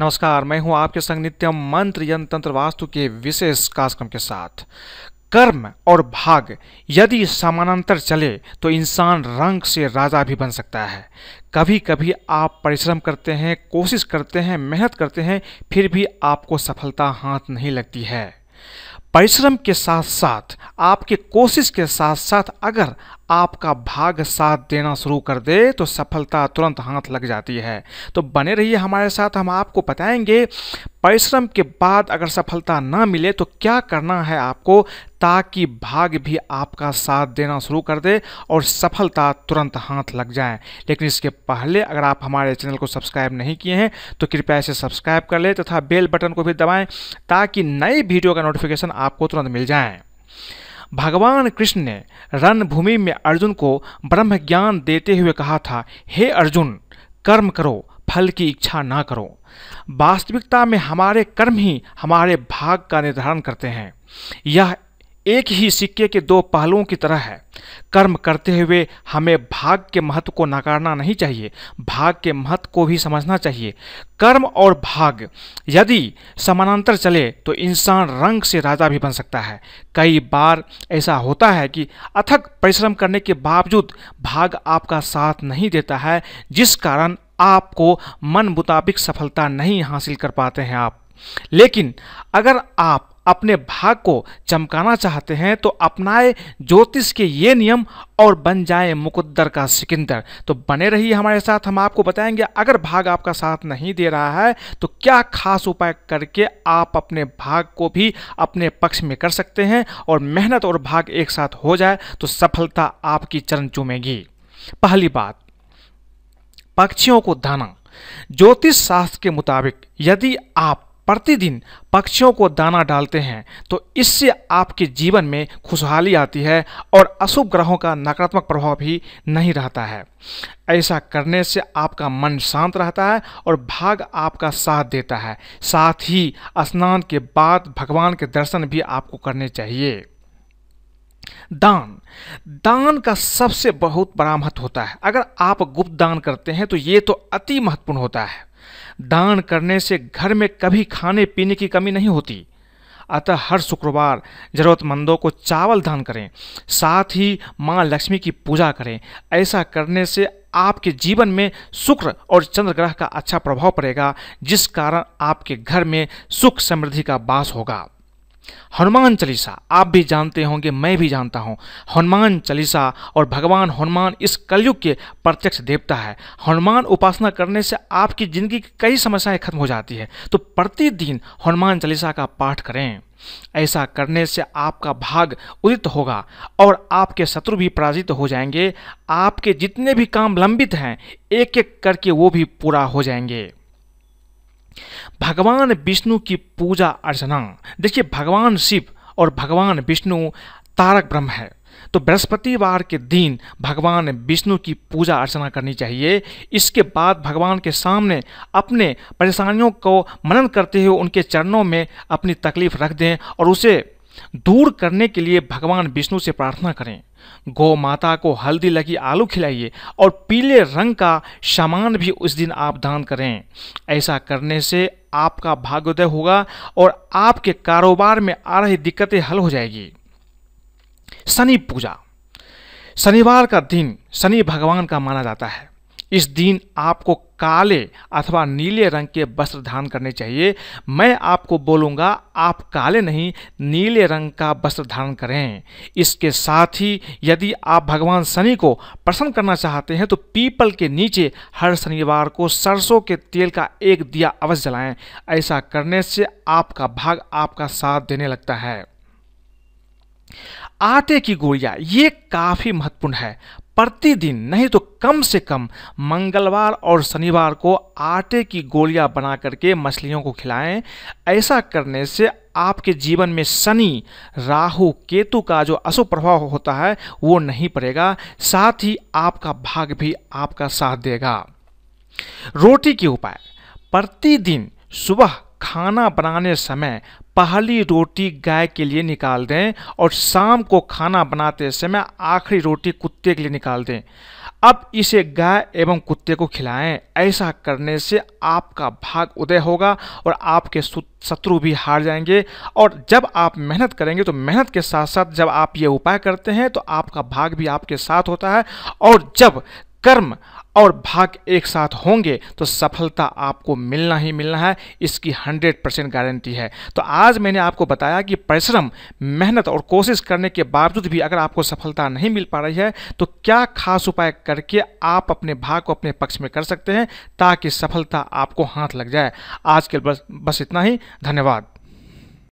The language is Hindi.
नमस्कार मैं हूं आपके संग नित्यम मंत्र यंत्र वास्तु के विशेष कार्यक्रम के साथ कर्म और भाग यदि समानांतर चले तो इंसान रंग से राजा भी बन सकता है कभी कभी आप परिश्रम करते हैं कोशिश करते हैं मेहनत करते हैं फिर भी आपको सफलता हाथ नहीं लगती है परिश्रम के साथ साथ आपके कोशिश के साथ साथ अगर आपका भाग साथ देना शुरू कर दे तो सफलता तुरंत हाथ लग जाती है तो बने रहिए हमारे साथ हम आपको बताएंगे परिश्रम के बाद अगर सफलता ना मिले तो क्या करना है आपको ताकि भाग भी आपका साथ देना शुरू कर दे और सफलता तुरंत हाथ लग जाए लेकिन इसके पहले अगर आप हमारे चैनल को सब्सक्राइब नहीं किए हैं तो कृपया इसे सब्सक्राइब कर लें तथा तो बेल बटन को भी दबाएं ताकि नए वीडियो का नोटिफिकेशन आपको तुरंत मिल जाए भगवान कृष्ण ने रणभूमि में अर्जुन को ब्रह्म ज्ञान देते हुए कहा था हे अर्जुन कर्म करो फल की इच्छा ना करो वास्तविकता में हमारे कर्म ही हमारे भाग का निर्धारण करते हैं यह एक ही सिक्के के दो पहलुओं की तरह है कर्म करते हुए हमें भाग के महत्व को नकारना नहीं चाहिए भाग के महत्व को भी समझना चाहिए कर्म और भाग यदि समानांतर चले तो इंसान रंग से राजा भी बन सकता है कई बार ऐसा होता है कि अथक परिश्रम करने के बावजूद भाग आपका साथ नहीं देता है जिस कारण आपको मन मुताबिक सफलता नहीं हासिल कर पाते हैं आप लेकिन अगर आप अपने भाग को चमकाना चाहते हैं तो अपनाए ज्योतिष के ये नियम और बन जाए मुकद्दर का सिकंदर तो बने रहिए हमारे साथ हम आपको बताएंगे अगर भाग आपका साथ नहीं दे रहा है तो क्या खास उपाय करके आप अपने भाग को भी अपने पक्ष में कर सकते हैं और मेहनत और भाग एक साथ हो जाए तो सफलता आपकी चरण चूमेगी पहली बात पक्षियों को दाना ज्योतिष शास्त्र के मुताबिक यदि आप प्रतिदिन पक्षियों को दाना डालते हैं तो इससे आपके जीवन में खुशहाली आती है और अशुभ ग्रहों का नकारात्मक प्रभाव भी नहीं रहता है ऐसा करने से आपका मन शांत रहता है और भाग आपका साथ देता है साथ ही स्नान के बाद भगवान के दर्शन भी आपको करने चाहिए दान दान का सबसे बहुत बड़ा महत्व होता है अगर आप गुप्त दान करते हैं तो ये तो अति महत्वपूर्ण होता है दान करने से घर में कभी खाने पीने की कमी नहीं होती अतः हर शुक्रवार जरूरतमंदों को चावल दान करें साथ ही माँ लक्ष्मी की पूजा करें ऐसा करने से आपके जीवन में शुक्र और चंद्र ग्रह का अच्छा प्रभाव पड़ेगा जिस कारण आपके घर में सुख समृद्धि का वास होगा हनुमान चालीसा आप भी जानते होंगे मैं भी जानता हूँ हनुमान चालीसा और भगवान हनुमान इस कलयुग के प्रत्यक्ष देवता है हनुमान उपासना करने से आपकी जिंदगी की कई समस्याएं खत्म हो जाती है तो प्रतिदिन हनुमान चालीसा का पाठ करें ऐसा करने से आपका भाग उदित होगा और आपके शत्रु भी पराजित हो जाएंगे आपके जितने भी काम लंबित हैं एक एक करके वो भी पूरा हो जाएंगे भगवान विष्णु की पूजा अर्चना देखिए भगवान शिव और भगवान विष्णु तारक ब्रह्म है तो बृहस्पतिवार के दिन भगवान विष्णु की पूजा अर्चना करनी चाहिए इसके बाद भगवान के सामने अपने परेशानियों को मनन करते हुए उनके चरणों में अपनी तकलीफ रख दें और उसे दूर करने के लिए भगवान विष्णु से प्रार्थना करें गौ माता को हल्दी लगी आलू खिलाइए और पीले रंग का सामान भी उस दिन आप दान करें ऐसा करने से आपका भाग्योदय होगा और आपके कारोबार में आ रही दिक्कतें हल हो जाएगी शनि पूजा शनिवार का दिन शनि भगवान का माना जाता है इस दिन आपको काले अथवा नीले रंग के वस्त्र धारण करने चाहिए मैं आपको बोलूँगा आप काले नहीं नीले रंग का वस्त्र धारण करें इसके साथ ही यदि आप भगवान शनि को प्रसन्न करना चाहते हैं तो पीपल के नीचे हर शनिवार को सरसों के तेल का एक दिया अवश्य जलाएं ऐसा करने से आपका भाग आपका साथ देने लगता है आटे की गोलियां ये काफ़ी महत्वपूर्ण है प्रतिदिन नहीं तो कम से कम मंगलवार और शनिवार को आटे की गोलियां बना करके मछलियों को खिलाएं ऐसा करने से आपके जीवन में शनि राहु केतु का जो अशुभ प्रभाव होता है वो नहीं पड़ेगा साथ ही आपका भाग भी आपका साथ देगा रोटी के उपाय प्रतिदिन सुबह खाना बनाने समय पहली रोटी गाय के लिए निकाल दें और शाम को खाना बनाते समय आखिरी रोटी कुत्ते के लिए निकाल दें अब इसे गाय एवं कुत्ते को खिलाएं ऐसा करने से आपका भाग उदय होगा और आपके शत्रु भी हार जाएंगे और जब आप मेहनत करेंगे तो मेहनत के साथ साथ जब आप ये उपाय करते हैं तो आपका भाग भी आपके साथ होता है और जब कर्म और भाग्य एक साथ होंगे तो सफलता आपको मिलना ही मिलना है इसकी 100 परसेंट गारंटी है तो आज मैंने आपको बताया कि परिश्रम मेहनत और कोशिश करने के बावजूद भी अगर आपको सफलता नहीं मिल पा रही है तो क्या खास उपाय करके आप अपने भाग को अपने पक्ष में कर सकते हैं ताकि सफलता आपको हाथ लग जाए आज के बस बस इतना ही धन्यवाद